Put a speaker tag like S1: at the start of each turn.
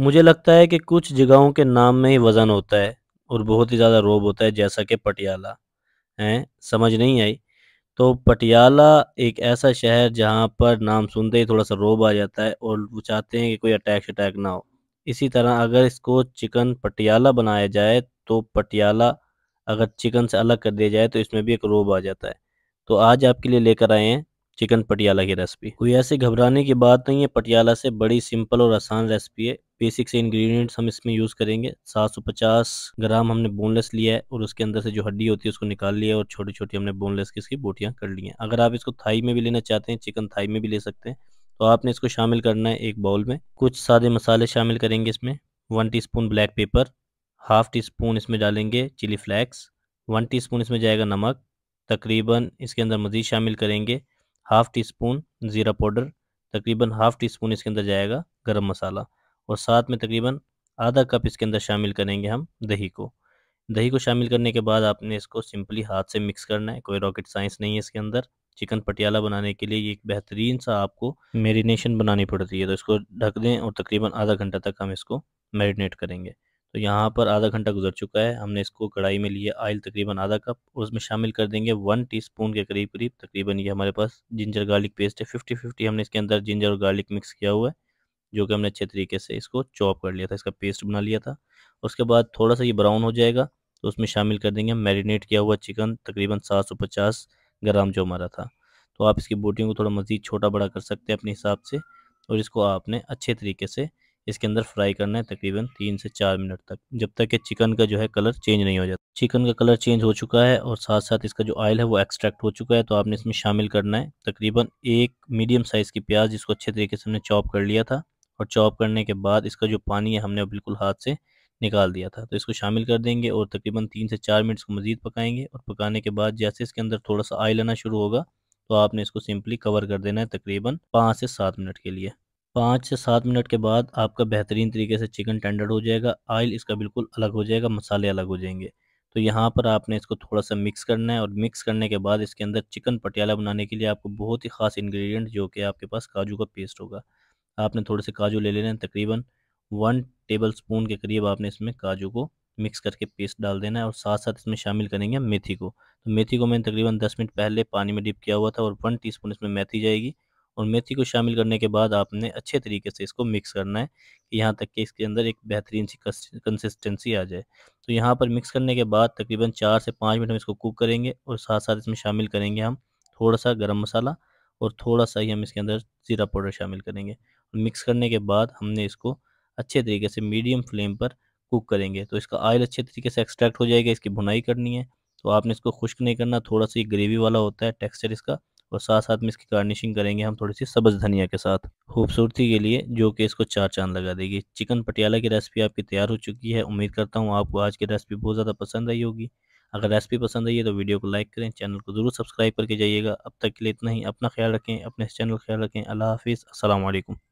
S1: मुझे लगता है कि कुछ जगहों के नाम में ही वज़न होता है और बहुत ही ज़्यादा रोब होता है जैसा कि पटियाला हैं समझ नहीं आई तो पटियाला एक ऐसा शहर जहाँ पर नाम सुनते ही थोड़ा सा रोब आ जाता है और वो चाहते हैं कि कोई अटैक शटैक ना हो इसी तरह अगर इसको चिकन पटियाला बनाया जाए तो पटियाला अगर चिकन से अलग कर दिया जाए तो इसमें भी एक रोब आ जाता है तो आज आपके लिए लेकर आए हैं चिकन पटियाला की रेसिपी तो कोई ऐसे घबराने की बात नहीं है पटियाला से बड़ी सिंपल और आसान रेसिपी है बेसिक से इंग्रेडिएंट्स हम इसमें यूज़ करेंगे 750 ग्राम हमने बोनलेस लिया है और उसके अंदर से जो हड्डी होती है उसको निकाल लिया और छोटी छोटी हमने बोनलेस की इसकी बोटियाँ कर ली हैं अगर आप इसको थाई में भी लेना चाहते हैं चिकन थाई में भी ले सकते हैं तो आपने इसको शामिल करना है एक बाउल में कुछ सादे मसाले शामिल करेंगे इसमें one tea black pepper half teaspoon इसमें डालेंगे चिली फ्लैक्स वन टी इसमें जाएगा नमक तकरीबन इसके अंदर मज़ीद शामिल करेंगे हाफ़ टी स्पून ज़ीरा पाउडर तकरीबन हाफ़ टी स्पून इसके अंदर जाएगा गरम मसाला और साथ में तकरीबन आधा कप इसके अंदर शामिल करेंगे हम दही को दही को शामिल करने के बाद आपने इसको सिंपली हाथ से मिक्स करना है कोई रॉकेट साइंस नहीं है इसके अंदर चिकन पटियाला बनाने के लिए ये एक बेहतरीन सा आपको मेरीनेशन बनानी पड़ती है तो इसको ढक दें और तकरीबन आधा घंटा तक हम इसको मैरिनेट करेंगे तो यहाँ पर आधा घंटा गुजर चुका है हमने इसको कढ़ाई में लिया आयल तकरीबन आधा कप और उसमें शामिल कर देंगे वन टीस्पून के करीब करीब तकरीबन ये हमारे पास जिंजर गार्लिक पेस्ट है फिफ्टी फिफ्टी हमने इसके अंदर जिंजर और गार्लिक मिक्स किया हुआ है जो कि हमने अच्छे तरीके से इसको चॉप कर लिया था इसका पेस्ट बना लिया था उसके बाद थोड़ा सा ये ब्राउन हो जाएगा तो उसमें शामिल कर देंगे मैरिनेट किया हुआ चिकन तकरीबन सात सौ पचास ग्राम जो हमारा था तो आप इसकी बोटियों को थोड़ा मज़ीद छोटा बड़ा कर सकते हैं अपने हिसाब से और इसको आपने अच्छे तरीके से इसके अंदर फ्राई करना है तकरीबन तीन से चार मिनट तक जब तक कि चिकन का जो है कलर चेंज नहीं हो जाता चिकन का कलर चेंज हो चुका है और साथ साथ इसका जो ऑयल है वो एक्सट्रैक्ट हो चुका है तो आपने इसमें शामिल करना है तकरीबन एक मीडियम साइज़ की प्याज जिसको अच्छे तरीके से हमने चॉप कर लिया था और चॉप करने के बाद इसका जो पानी है हमने बिल्कुल हाथ से निकाल दिया था तो इसको शामिल कर देंगे और तकरीबन तीन से चार मिनट इसको मज़ीद पकाएंगे और पकाने के बाद जैसे इसके अंदर थोड़ा सा ऑयल आना शुरू होगा तो आपने इसको सिंपली कवर कर देना है तकरीबन पाँच से सात मिनट के लिए पाँच से सात मिनट के बाद आपका बेहतरीन तरीके से चिकन टेंडर हो जाएगा आयल इसका बिल्कुल अलग हो जाएगा मसाले अलग हो जाएंगे तो यहाँ पर आपने इसको थोड़ा सा मिक्स करना है और मिक्स करने के बाद इसके अंदर चिकन पटियाला बनाने के लिए आपको बहुत ही ख़ास इंग्रेडिएंट जो कि आपके पास काजू का पेस्ट होगा आपने थोड़े से काजू ले लेना है तकरीबन वन टेबल स्पून के करीब आपने इसमें काजू को मिक्स करके पेस्ट डाल देना है और साथ साथ इसमें शामिल करेंगे मेथी को तो मेथी को मैंने तकरीबन दस मिनट पहले पानी में डिप किया हुआ था और वन टी इसमें मेथी जाएगी और मेथी को शामिल करने के बाद आपने अच्छे तरीके से इसको मिक्स करना है कि यहाँ तक कि इसके अंदर एक बेहतरीन सी कंसिस्टेंसी आ जाए तो यहाँ पर मिक्स करने के बाद तकरीबन चार से पाँच मिनट हम इसको कुक करेंगे और साथ साथ इसमें शामिल करेंगे हम थोड़ा सा गर्म मसाला और थोड़ा सा ही हम इसके अंदर ज़ीरा पाउडर शामिल करेंगे और मिक्स करने के बाद हमने इसको अच्छे तरीके से मीडियम फ्लेम पर कुक करेंगे तो इसका ऑयल अच्छे तरीके से एक्सट्रैक्ट हो जाएगा इसकी भुनाई करनी है तो आपने इसको खुश्क नहीं करना थोड़ा सा ग्रेवी वाला होता है टेक्सचर इसका और साथ साथ में इसकी गार्निशिंग करेंगे हम थोड़ी सी सब्ज़ धनिया के साथ खूबसूरती के लिए जो कि इसको चार चांद लगा देगी चिकन पटियाला की रेसिपी आपकी तैयार हो चुकी है उम्मीद करता हूँ आपको आज की रेसिपी बहुत ज़्यादा पसंद आई होगी अगर रेसिपी पसंद आई है तो वीडियो को लाइक करें चैनल को ज़रूर सब्सक्राइब करके जाइएगा अब तक के लिए इतना ही अपना ख्याल रखें अपने चैनल का ख्याल रखें अल्लाह हाफिज़ असल